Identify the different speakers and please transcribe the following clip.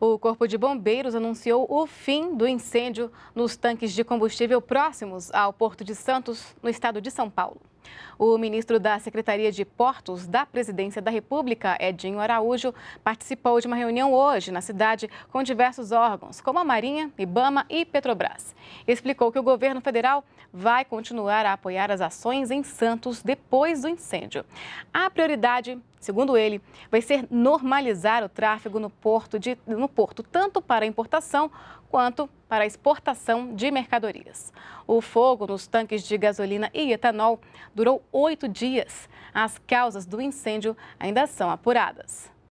Speaker 1: o Corpo de Bombeiros anunciou o fim do incêndio nos tanques de combustível próximos ao Porto de Santos, no estado de São Paulo. O ministro da Secretaria de Portos da Presidência da República, Edinho Araújo, participou de uma reunião hoje na cidade com diversos órgãos, como a Marinha, Ibama e Petrobras. Explicou que o governo federal vai continuar a apoiar as ações em Santos depois do incêndio. A prioridade Segundo ele, vai ser normalizar o tráfego no porto, de, no porto tanto para importação quanto para exportação de mercadorias. O fogo nos tanques de gasolina e etanol durou oito dias. As causas do incêndio ainda são apuradas.